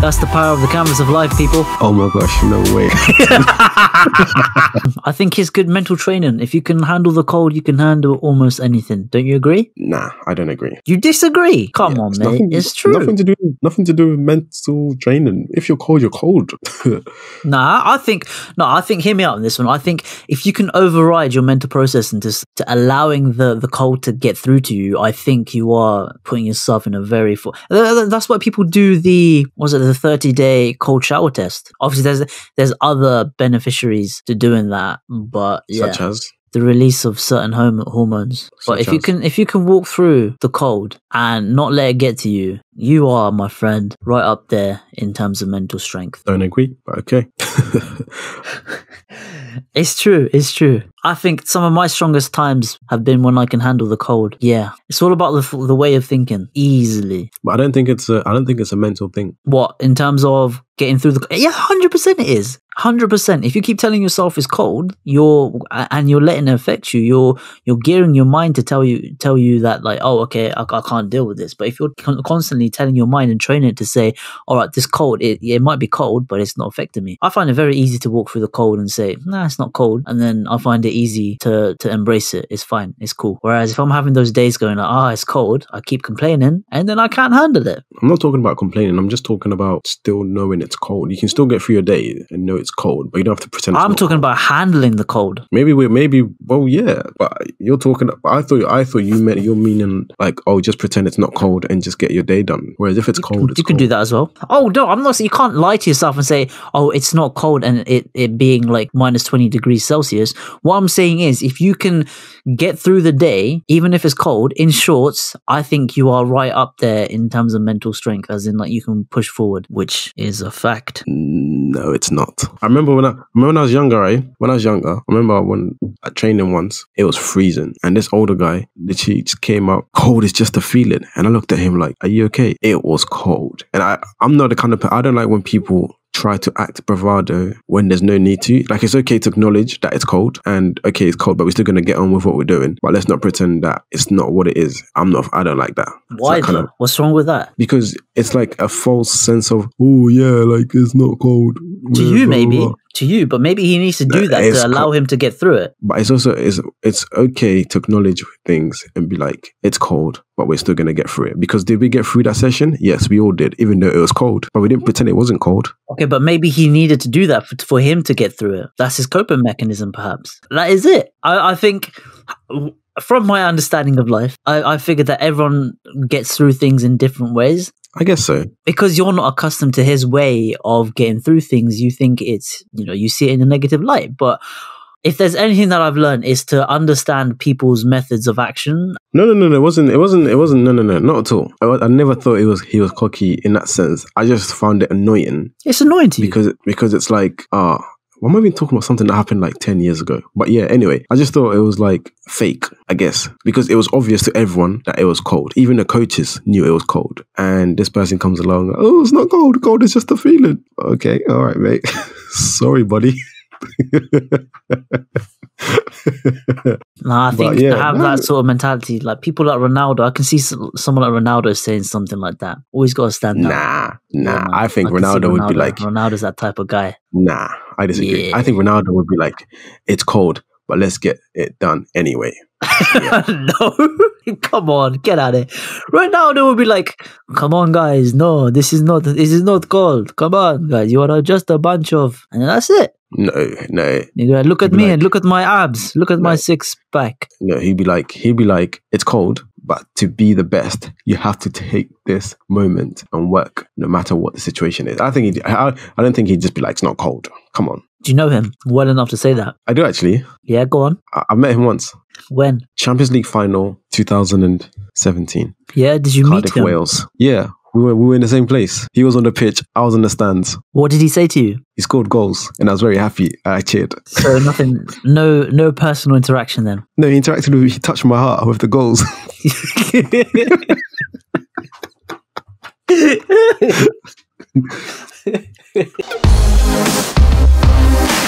That's the power of the cameras of live people. Oh my gosh, no way. I think it's good mental training. If you can handle the cold, you can handle almost anything. Don't you agree? Nah, I don't agree. You disagree? Come yeah, on, it's mate. Nothing, it's true. Nothing to do. Nothing to do with mental training. If you're cold, you're cold. nah, I think. No, I think. Hear me out on this one. I think if you can override your mental process and just to allowing the the cold to get through to you, I think you are putting yourself in a very. That's why people do the. Was it? the 30 day cold shower test. Obviously, there's there's other beneficiaries to doing that, but yeah. Such as? the release of certain hormones. Such but if as. you can if you can walk through the cold and not let it get to you, you are my friend right up there in terms of mental strength. Don't agree, but okay. it's true. It's true. I think some of my strongest times have been when I can handle the cold. Yeah, it's all about the the way of thinking easily. But I don't think it's a I don't think it's a mental thing. What in terms of getting through the yeah, hundred percent it is hundred percent. If you keep telling yourself it's cold, you're and you're letting it affect you. You're you're gearing your mind to tell you tell you that like oh okay I, I can't deal with this. But if you're con- constantly telling your mind and training it to say all right this cold it it might be cold but it's not affecting me. I find it very easy to walk through the cold and say nah it's not cold, and then I find it it easy to to embrace it. It's fine. It's cool. Whereas if I'm having those days going, like, ah, oh, it's cold, I keep complaining, and then I can't handle it. I'm not talking about complaining. I'm just talking about still knowing it's cold. You can still get through your day and know it's cold, but you don't have to pretend. I'm talking about handling the cold. Maybe we, maybe, well, yeah, but you're talking. I thought, I thought you meant you're meaning like, oh, just pretend it's not cold and just get your day done. Whereas if it's you cold, can, it's you cold. can do that as well. Oh no, I'm not. You can't lie to yourself and say, oh, it's not cold and it it being like minus twenty degrees Celsius. What I'm saying is, if you can get through the day, even if it's cold, in shorts, I think you are right up there in terms of mental strength, as in like you can push forward, which is a fact. No, it's not. I remember when I remember when I was younger, right? When I was younger, I remember when I trained him once, it was freezing. And this older guy, the cheeks came up, cold is just a feeling. And I looked at him like, Are you okay? It was cold. And I, I'm not the kind of I don't like when people try to act bravado when there's no need to. Like it's okay to acknowledge that it's cold and okay, it's cold, but we're still gonna get on with what we're doing. But let's not pretend that it's not what it is. I'm not. I don't like that. Why? Kind of, What's wrong with that? Because it's like a false sense of oh yeah, like it's not cold. To yeah, you blah, maybe. Blah to you, but maybe he needs to do that it's to allow co- him to get through it. But it's also it's it's okay to acknowledge things and be like, it's cold, but we're still gonna get through it. Because did we get through that session? Yes, we all did, even though it was cold. But we didn't pretend it wasn't cold. Okay, but maybe he needed to do that for, for him to get through it. That's his coping mechanism, perhaps. That is it. I, I think from my understanding of life, I, I figured that everyone gets through things in different ways. I guess so. Because you're not accustomed to his way of getting through things, you think it's, you know, you see it in a negative light. But if there's anything that I've learned is to understand people's methods of action. No, no, no, no. It wasn't. It wasn't. It wasn't. No, no, no. Not at all. I, I never thought it was. He was cocky in that sense. I just found it annoying. It's annoying to because, you because because it's like ah. Uh, why am I even talking about something that happened like 10 years ago? But yeah, anyway, I just thought it was like fake. I guess, because it was obvious to everyone that it was cold. Even the coaches knew it was cold. And this person comes along, oh, it's not cold. Cold is just a feeling. Okay, all right, mate. Sorry, buddy. nah, I think yeah, to have that sort of mentality, like people like Ronaldo, I can see someone like Ronaldo saying something like that. Always got to stand nah, up. Nah, nah. I think I Ronaldo, Ronaldo would be like Ronaldo's that type of guy. Nah, I disagree. Yeah. I think Ronaldo would be like, it's cold but let's get it done anyway. no, come on, get out of Right now, they will be like, come on, guys, no, this is not, this is not called. Come on, guys, you are just a bunch of, and that's it. No, no. look at he'd me like, and look at my abs. Look at no. my six pack. No, he'd be like, he'd be like, it's cold. But to be the best, you have to take this moment and work no matter what the situation is. I think he, I, I don't think he'd just be like, it's not cold. Come on. Do you know him well enough to say that? I do actually. Yeah, go on. I, have met him once. When? Champions League final 2017. Yeah, did you Cardiff, meet him? Wales. Yeah. We were, we were in the same place. He was on the pitch. I was on the stands. What did he say to you? He scored goals, and I was very happy. I cheered. So nothing, no, no personal interaction then. No, he interacted with. He touched my heart with the goals.